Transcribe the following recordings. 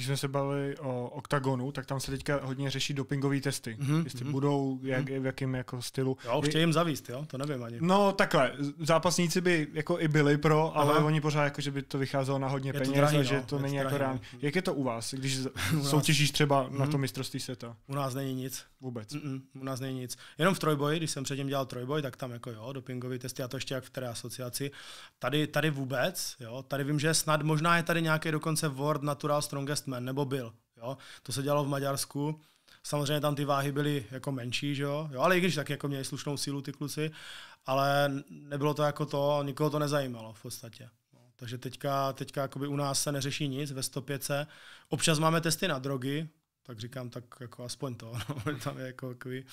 když jsme se bavili o OKTAGONu, tak tam se teďka hodně řeší dopingové testy. Mm-hmm. Jestli mm-hmm. budou, jak, mm-hmm. v jakém jako stylu. Jo, už chtějí jim zavíst, jo? To nevím ani. No takhle, zápasníci by jako i byli pro, ale Aha. oni pořád jako, že by to vycházelo na hodně je peněz drahý, a no. že no, to není to jako reálné. No. Jak je to u vás, když soutěžíš třeba na to mhm. mistrovství světa? U nás není nic. Vůbec. Mm-mm, u nás není nic. Jenom v trojboji, když jsem předtím dělal trojboj, tak tam jako jo, dopingové testy a to ještě jak v které asociaci. Tady, tady vůbec, jo, tady vím, že snad možná je tady nějaký dokonce World Natural Strongest Man, nebo byl, jo. To se dělalo v Maďarsku, Samozřejmě tam ty váhy byly jako menší, že jo? jo ale i když tak jako měli slušnou sílu ty kluci, ale nebylo to jako to, nikoho to nezajímalo v podstatě. No, takže teďka, teďka u nás se neřeší nic ve 105. Občas máme testy na drogy, tak říkám, tak jako aspoň to, no, tam je jako takový,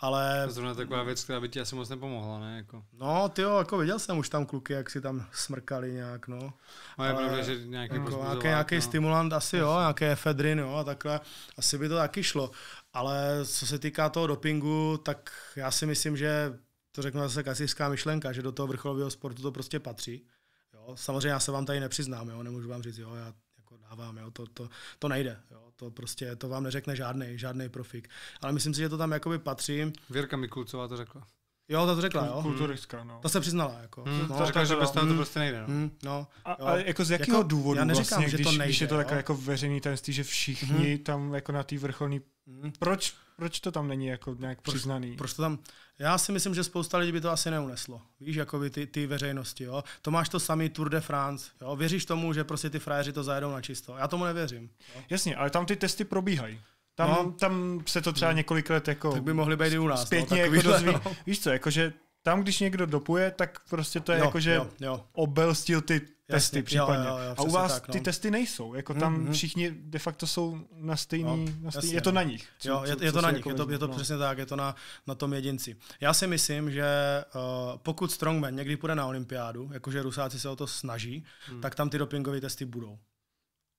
ale... To zrovna taková věc, která by ti asi moc nepomohla, ne? Jako... No, ty jo, jako viděl jsem už tam kluky, jak si tam smrkali nějak, no. A je pravda, že nějaký jako, nějaký, nějaký no. stimulant asi, jo, nějaký efedrin, jo, a takhle, asi by to taky šlo. Ale co se týká toho dopingu, tak já si myslím, že to řeknu zase kasířská myšlenka, že do toho vrcholového sportu to prostě patří. Jo, samozřejmě já se vám tady nepřiznám, jo, nemůžu vám říct, jo, já jako dávám, jo, to, to, to nejde. Jo to prostě, to vám neřekne žádný, žádný profik. Ale myslím si, že to tam jakoby patří. Věrka Mikulcová to řekla. Jo, ta to řekla, jo. Kulturistka, no. Ta se přiznala, jako. Hmm, no, to řekla, že bez toho to hmm. prostě nejde, no. Hmm, no a, a, jako z jakého jako, důvodu já neříkám, vlastně, že když, to nejde, když je to takové jako veřejný tajemství, že všichni hmm. tam jako na té vrcholní... Hmm. Proč, proč to tam není jako nějak proč, přiznaný? Proč to tam... Já si myslím, že spousta lidí by to asi neuneslo. Víš, jako by ty, ty veřejnosti, jo. To máš to samý Tour de France, jo. Věříš tomu, že prostě ty frajeři to zajedou na čisto. Já tomu nevěřím. Jo? Jasně, ale tam ty testy probíhají. Tam, no, tam se to třeba hmm. několik let jako... Tak by mohli být i u nás. No, zpětně jako no, jako dozví. No. Víš co, jakože tam, když někdo dopuje, tak prostě to je jo, jako, že jo, jo. obelstil ty Jasně, testy případně. Jo, jo, jo, a u vás tak, no. ty testy nejsou, jako tam mm-hmm. všichni de facto jsou na stejný, no, na stejný jasně, je to no. na nich. Co, jo, je, co, je to na jako nich, jako je to, je to no. přesně tak, je to na, na tom jedinci. Já si myslím, že uh, pokud Strongman někdy půjde na olympiádu, jakože Rusáci se o to snaží, hmm. tak tam ty dopingové testy budou.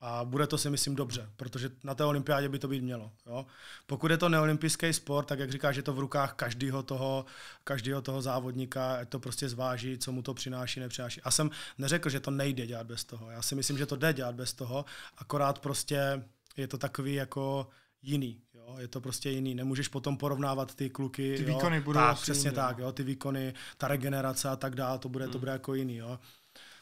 A bude to si myslím dobře, protože na té olympiádě by to být mělo. Jo? Pokud je to neolympijský sport, tak jak říkáš, je to v rukách každého toho, každého toho závodníka, ať to prostě zváží, co mu to přináší, nepřináší. A jsem neřekl, že to nejde dělat bez toho. Já si myslím, že to jde dělat bez toho, akorát prostě je to takový jako jiný. Jo? Je to prostě jiný. Nemůžeš potom porovnávat ty kluky. Ty jo? výkony budou tak, přesně jiný, tak. No. Jo? Ty výkony, ta regenerace a tak dále, to bude, hmm. to bude jako jiný. Jo?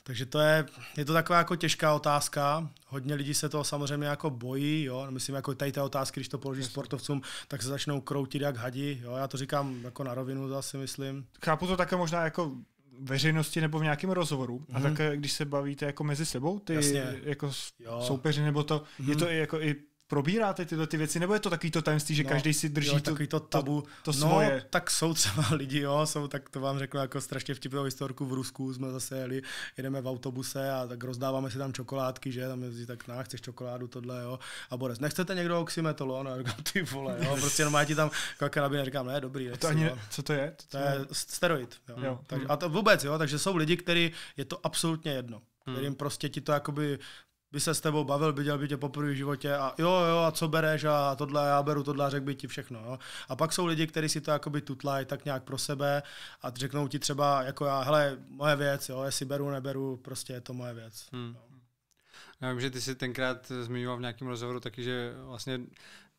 Takže to je, je to taková jako těžká otázka. Hodně lidí se toho samozřejmě jako bojí, jo. No, myslím, jako tady ty otázky, když to položí Jasně. sportovcům, tak se začnou kroutit jak hadi, jo. Já to říkám jako na rovinu, zase myslím. Chápu to také možná jako veřejnosti nebo v nějakém rozhovoru. Mm-hmm. A mhm. tak když se bavíte jako mezi sebou, ty Jasně. jako jo. soupeři, nebo to, mm-hmm. je mhm. to i jako i probíráte tyto ty věci, nebo je to takový to tajemství, že no, každý si drží jo, to, takový to tabu. To, to no, svoje. No, tak jsou třeba lidi, jo, jsou, tak to vám řekl jako strašně vtipnou historku v Rusku, jsme zase jeli, jedeme v autobuse a tak rozdáváme si tam čokoládky, že, tam jezdí tak, na, no, chceš čokoládu, tohle, jo, a Boris, nechcete někdo oxymetolon, no, Já jako, říkám, ty vole, jo, prostě jenom ti tam kakarabin, jako říkám, ne, dobrý, to ani, co to je? To, to je steroid, jo, jo. Takže, mm. a to vůbec, jo, takže jsou lidi, kteří je to absolutně jedno, mm. kterým prostě ti to jakoby by se s tebou bavil, viděl by tě poprvé v životě a jo, jo, a co bereš a tohle, já beru tohle a řekl by ti všechno. Jo. A pak jsou lidi, kteří si to jakoby tutlají tak nějak pro sebe a řeknou ti třeba jako já, hele, moje věc, jo, jestli beru, neberu, prostě je to moje věc. Hmm. No. Já vím, že ty jsi tenkrát zmiňoval v nějakém rozhovoru taky, že vlastně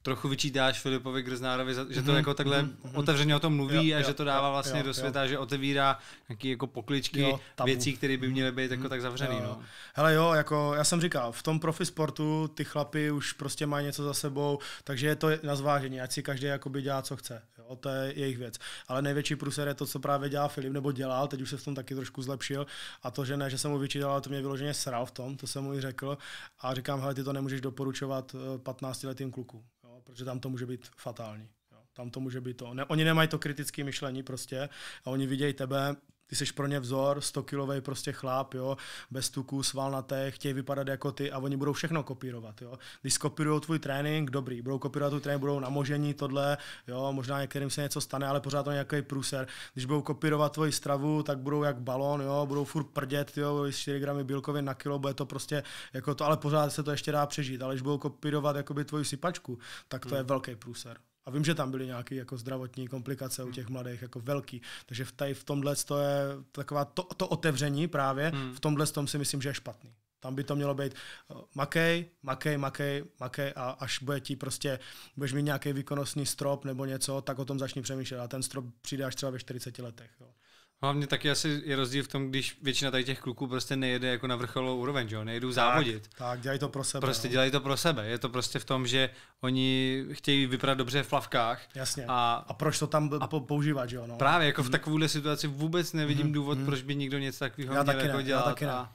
trochu vyčítáš Filipovi Grznárovi, že to mm-hmm. jako takhle mm-hmm. otevřeně o tom mluví jo, a jo, že to dává vlastně jo, do světa, jo. že otevírá nějaké jako pokličky jo, věcí, které by mhm, měly být jako mhm. tak zavřený. Jo, no. jo. No. Hele jo, jako já jsem říkal, v tom profi sportu ty chlapy už prostě mají něco za sebou, takže je to na zvážení, ať si každý jakoby dělá, co chce. Jo, to je jejich věc. Ale největší pruser je to, co právě dělá Filip, nebo dělal, teď už se v tom taky trošku zlepšil a to, že ne, že jsem mu vyčítal, ale to mě vyloženě sral v tom, to jsem mu i řekl a říkám, hele, ty to nemůžeš doporučovat 15 eh, letým klukům protože tam to může být fatální. Jo. Tam to může být to. Ne, oni nemají to kritické myšlení prostě a oni vidějí tebe, ty jsi pro ně vzor, 100 kilový prostě chláp, jo, bez tuku, sval na té, chtějí vypadat jako ty a oni budou všechno kopírovat, jo. Když skopírujou tvůj trénink, dobrý, budou kopírovat tvůj trénink, budou namožení tohle, jo, možná některým se něco stane, ale pořád to nějaký průser. Když budou kopírovat tvoji stravu, tak budou jak balon, jo, budou furt prdět, jo, 4 gramy bílkovin na kilo, bude to prostě jako to, ale pořád se to ještě dá přežít, ale když budou kopírovat jakoby tvoji sypačku, tak to hmm. je velký průser. A vím, že tam byly nějaké jako zdravotní komplikace mm. u hmm. těch mladých, jako velký. Takže v, tady, v tomhle to je taková to, to otevření právě, mm. v tomhle tom si myslím, že je špatný. Tam by to mělo být eh, makej, makej, makej, makej a až bude ti prostě, budeš mít nějaký výkonnostní strop nebo něco, tak o tom začni přemýšlet. A ten strop přijde až třeba ve 40 letech. Jo. Hlavně taky asi je rozdíl v tom, když většina tady těch kluků prostě nejede jako na vrcholovou úroveň, že jo? Nejedou závodit. Tak, tak dělají to pro sebe. Prostě jo. No. dělají to pro sebe. Je to prostě v tom, že oni chtějí vypadat dobře v plavkách. Jasně. A, a proč to tam a používat, že jo? No? Právě jako v mhm. takovouhle situaci vůbec nevidím mm. důvod, mhm. proč by někdo něco takového měl taky jako ne, dělat. Já taky a,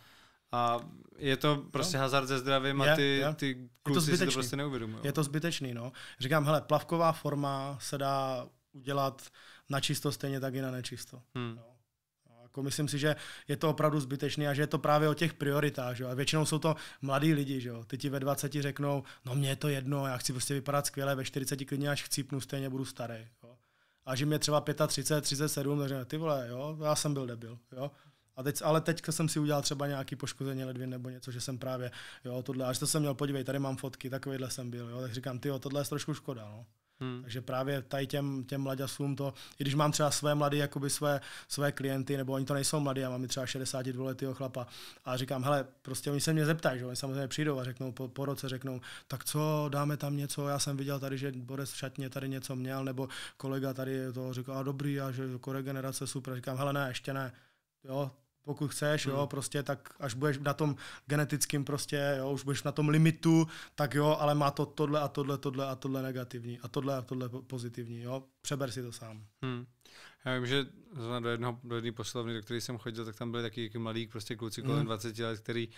a je to prostě no. hazard ze zdravím a ty, je, je. ty kluci je to si to prostě neuvědomují. Je to zbytečný, no. Říkám, hele, plavková forma se dá udělat na čisto stejně tak i na nečisto. Hmm. No. Jako myslím si, že je to opravdu zbytečné a že je to právě o těch prioritách. Že? A většinou jsou to mladí lidi. Že? Ty ti ve 20 řeknou, no mně je to jedno, já chci prostě vypadat skvěle, ve 40 klidně až chcípnu, stejně budu starý. Jo? A že mě třeba 35, 37, takže ty vole, jo, já jsem byl debil. Jo? A teď, ale teď jsem si udělal třeba nějaký poškození ledvin nebo něco, že jsem právě, jo, tohle, až to jsem měl, podívej, tady mám fotky, takovýhle jsem byl, jo, tak říkám, ty, tohle je trošku škoda, no. Hmm. Takže právě tady těm, těm mladěsům to, i když mám třeba své mladé, jakoby své, své klienty, nebo oni to nejsou mladí, já mám třeba 62 letého chlapa a říkám, hele, prostě oni se mě zeptají, že oni samozřejmě přijdou a řeknou po, po roce, řeknou, tak co, dáme tam něco, já jsem viděl tady, že Boris v šatně tady něco měl, nebo kolega tady to říkal, a dobrý, a že jako regenerace super, říkám, hele ne, ještě ne, jo, pokud chceš, hmm. jo, prostě, tak až budeš na tom genetickým prostě, jo, už budeš na tom limitu, tak jo, ale má to tohle a tohle, tohle a tohle negativní a tohle a tohle pozitivní, jo, přeber si to sám. Hmm. Já vím, že zrovna do, jednoho, do jedné poslovny, do které jsem chodil, tak tam byli taky jako malí prostě kluci kolem mm. 20 let, kteří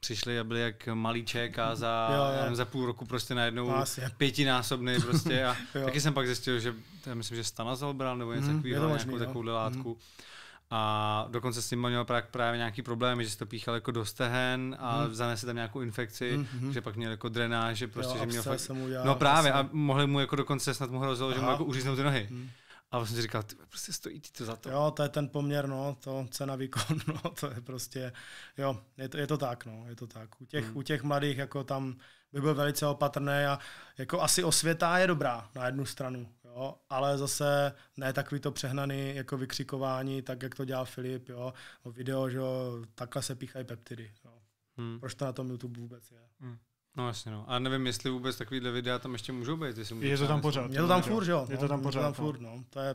přišli a byli jak malíček a za, jo, jo. Nevím, za půl roku prostě najednou no, pětinásobný prostě a taky jsem pak zjistil, že já myslím, že Stanazol bral nebo něco mm, takového, nějakou takovou látku. Mm. A dokonce s ním měl právě nějaký problém, že se to píchal jako do stehen a hmm. zanese tam nějakou infekci, hmm. že pak měl jako drenáž, že prostě, jo, že měl fakt... Mu dělal, no právě, a mohli mu jako dokonce snad mu hrozilo, že mu jako uříznou ty nohy. Hmm. A vlastně říkal, ty prostě stojí ty to za to. Jo, to je ten poměr, no, to cena výkon, no, to je prostě, jo, je to, je to tak, no, je to tak. U těch, hmm. u těch mladých, jako tam by byl velice opatrný a jako asi osvěta je dobrá na jednu stranu, jo, ale zase ne takový to přehnaný jako vykřikování, tak jak to dělal Filip, jo, video, že jo, takhle se píchají peptidy, jo. Hmm. Proč to na tom YouTube vůbec je? Hmm. No jasně, no. A nevím, jestli vůbec takovýhle videa tam ještě můžou být. Jestli můžou je to tam no. pořád. Je to tam furt, jo. Je to tam pořád. Je to tam no. no. To je,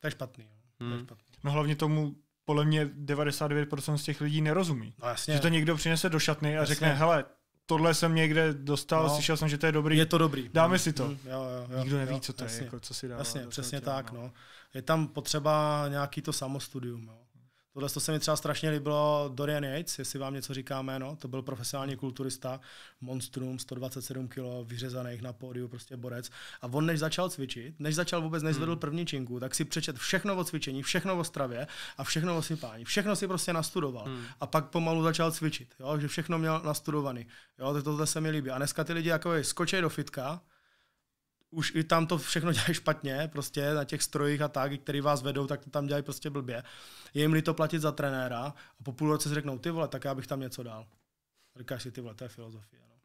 to je špatný. No. To je hmm. špatný. No hlavně tomu podle mě 99% z těch lidí nerozumí. No jasně. Že to někdo přinese do šatny a jasně. řekne, hele, tohle jsem někde dostal, no. slyšel jsem, že to je dobrý. Je to dobrý. Dáme no. si to. Mm, jo, jo, jo, Nikdo neví, jo, co to jasně. je, jako, co si dává. Jasně, přesně tak. No. no. Je tam potřeba nějaký to samostudium. Jo. Tohle se mi třeba strašně líbilo Dorian Yates, jestli vám něco říká jméno, to byl profesionální kulturista, monstrum, 127 kg, vyřezaných na pódiu, prostě borec. A on než začal cvičit, než začal vůbec, než zvedl hmm. první činku, tak si přečet všechno o cvičení, všechno o stravě a všechno o sypání. Všechno si prostě nastudoval. Hmm. A pak pomalu začal cvičit, jo? že všechno měl nastudovaný. Jo, tohle se mi líbí. A dneska ty lidi jako skočí do fitka, už i tam to všechno dělají špatně, prostě na těch strojích a tak, který vás vedou, tak to tam dělají prostě blbě. Je jim to platit za trenéra a po půl roce si řeknou, ty vole, tak já bych tam něco dal. Říkáš si, ty vole, to je filozofie. No.